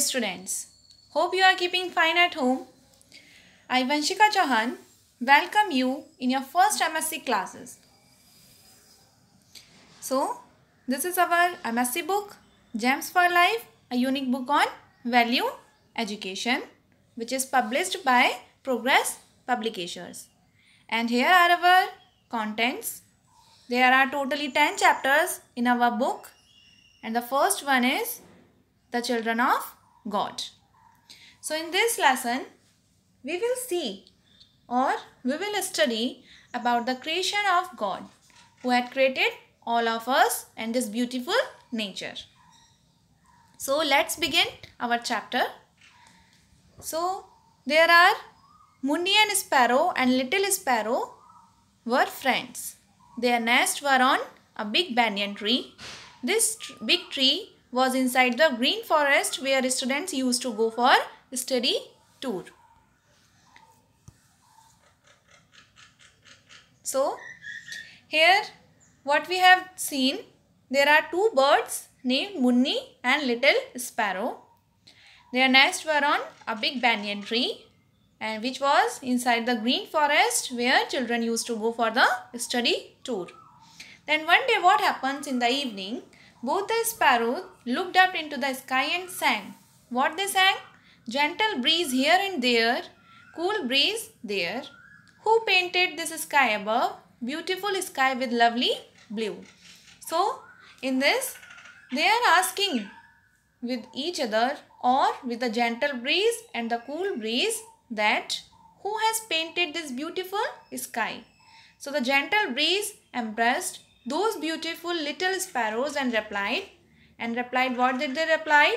students. Hope you are keeping fine at home. I, Vanshika Chauhan, welcome you in your first MSc classes. So, this is our MSc book, Gems for Life, a unique book on value education, which is published by Progress Publishers. And here are our contents. There are totally 10 chapters in our book. And the first one is The Children of God. So in this lesson, we will see or we will study about the creation of God who had created all of us and this beautiful nature. So let's begin our chapter. So there are Mundi and Sparrow and Little Sparrow were friends. Their nest were on a big banyan tree. This tr big tree was inside the green forest where students used to go for study tour. So, here what we have seen, there are two birds named Munni and Little Sparrow. Their nest were on a big banyan tree and which was inside the green forest where children used to go for the study tour. Then one day what happens in the evening, both the sparrows looked up into the sky and sang. What they sang? Gentle breeze here and there, cool breeze there. Who painted this sky above? Beautiful sky with lovely blue. So, in this, they are asking with each other or with the gentle breeze and the cool breeze that who has painted this beautiful sky. So, the gentle breeze embraced those beautiful little sparrows and replied. And replied, what did they reply?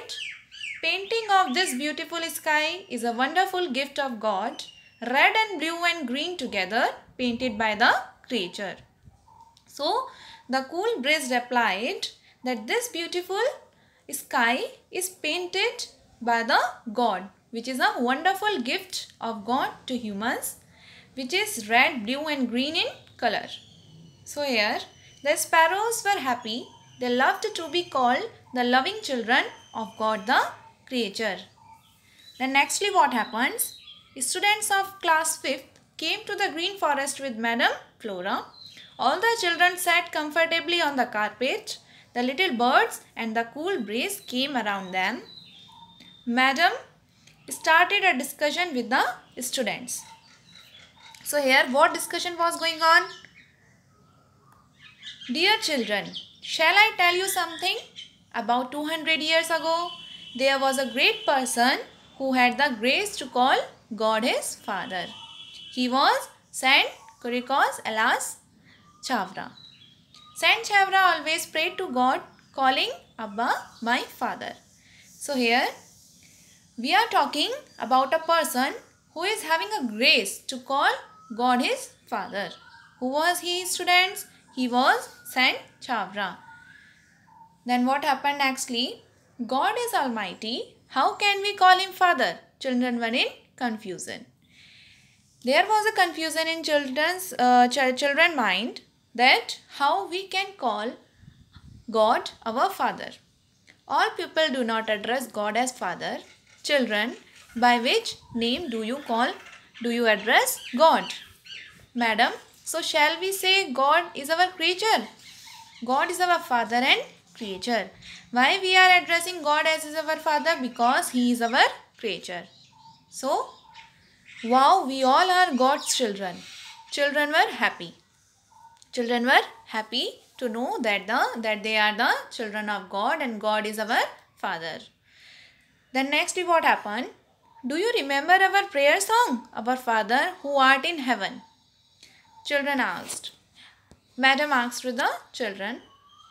Painting of this beautiful sky is a wonderful gift of God. Red and blue and green together painted by the creature. So, the cool breeze replied that this beautiful sky is painted by the God which is a wonderful gift of God to humans which is red, blue and green in color. So here the sparrows were happy. They loved to be called the loving children of God the Creator. Then nextly what happens? The students of class 5th came to the green forest with Madam Flora. All the children sat comfortably on the carpet. The little birds and the cool breeze came around them. Madam started a discussion with the students. So here what discussion was going on? Dear children, shall I tell you something? About 200 years ago, there was a great person who had the grace to call God his father. He was Saint Kurikos Alas Chavra. Saint Chavra always prayed to God calling Abba my father. So here we are talking about a person who is having a grace to call God his father. Who was he students? He was sent Chavra. Then what happened nextly? God is Almighty. How can we call Him Father? Children were in confusion. There was a confusion in children's uh, ch children mind that how we can call God our Father. All people do not address God as Father. Children, by which name do you call, do you address God? Madam, so shall we say God is our creature? God is our father and creature. Why we are addressing God as is our father? Because he is our creature. So, wow, we all are God's children. Children were happy. Children were happy to know that, the, that they are the children of God and God is our father. Then next what happened? Do you remember our prayer song? Our Father who art in heaven. Children asked. Madam asked with the children.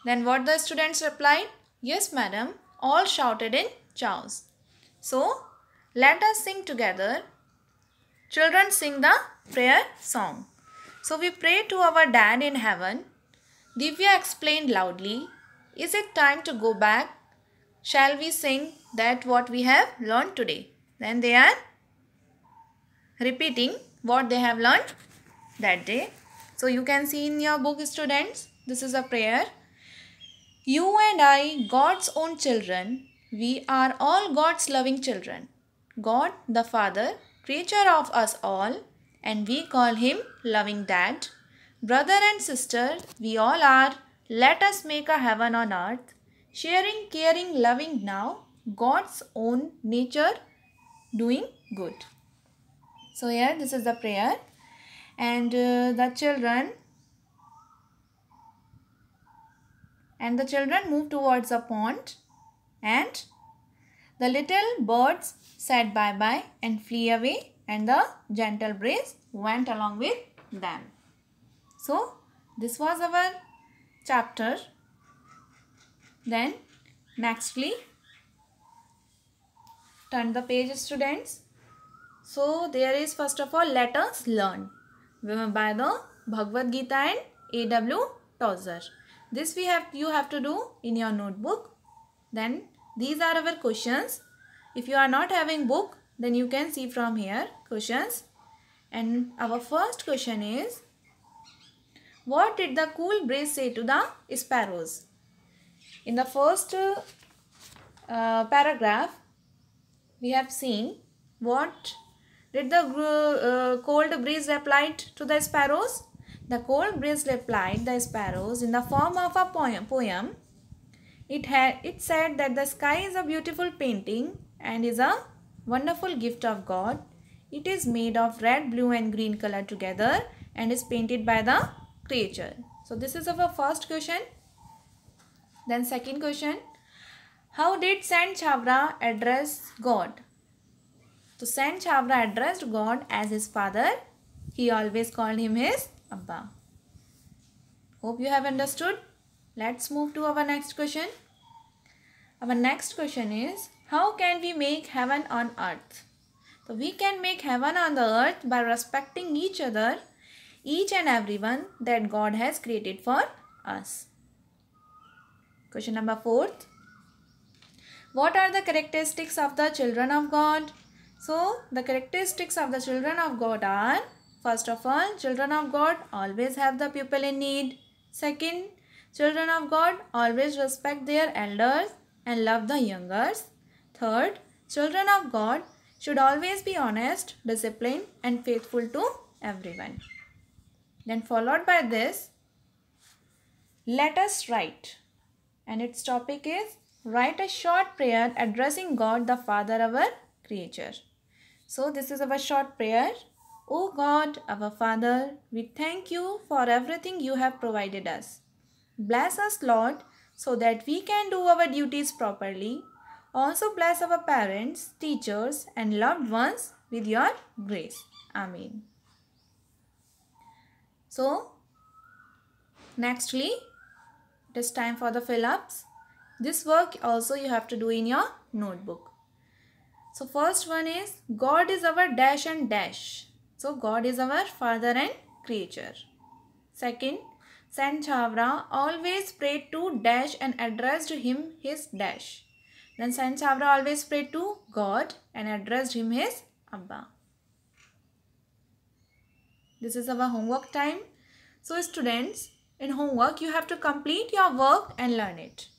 Then what the students replied? Yes, madam. All shouted in chaos. So, let us sing together. Children sing the prayer song. So, we pray to our dad in heaven. Divya explained loudly. Is it time to go back? Shall we sing that what we have learned today? Then they are repeating what they have learned that day. So you can see in your book students, this is a prayer. You and I, God's own children, we are all God's loving children. God the Father, creator of us all, and we call him loving dad. Brother and sister, we all are. Let us make a heaven on earth. Sharing, caring, loving now, God's own nature, doing good. So here this is the prayer and uh, the children and the children moved towards the pond and the little birds said bye-bye and flee away and the gentle breeze went along with them. So, this was our chapter. Then, nextly, turn the page students. So, there is first of all, let us learn by the Bhagavad Gita and A.W. Tozer. This we have you have to do in your notebook. Then these are our questions. If you are not having book, then you can see from here questions. And our first question is, what did the cool breeze say to the sparrows? In the first uh, paragraph, we have seen what did the uh, cold breeze reply to the sparrows? The cold breeze replied the sparrows in the form of a poem. poem. It, had, it said that the sky is a beautiful painting and is a wonderful gift of God. It is made of red, blue and green color together and is painted by the creature. So this is our first question. Then second question. How did Saint Chavra address God? So Saint Chavra addressed God as his father. He always called him his Abba. Hope you have understood. Let's move to our next question. Our next question is, how can we make heaven on earth? So we can make heaven on the earth by respecting each other, each and everyone that God has created for us. Question number 4. What are the characteristics of the children of God? So, the characteristics of the children of God are First of all, children of God always have the people in need. Second, children of God always respect their elders and love the youngers. Third, children of God should always be honest, disciplined and faithful to everyone. Then followed by this, let us write. And its topic is, write a short prayer addressing God the Father our creature. So this is our short prayer. O God, our Father, we thank you for everything you have provided us. Bless us, Lord, so that we can do our duties properly. Also bless our parents, teachers and loved ones with your grace. Amen. So, nextly, it is time for the fill-ups. This work also you have to do in your notebook. So first one is God is our dash and dash. So God is our father and creature. Second, Saint Chavra always prayed to dash and addressed him his dash. Then Saint Chavra always prayed to God and addressed him his Abba. This is our homework time. So students, in homework you have to complete your work and learn it.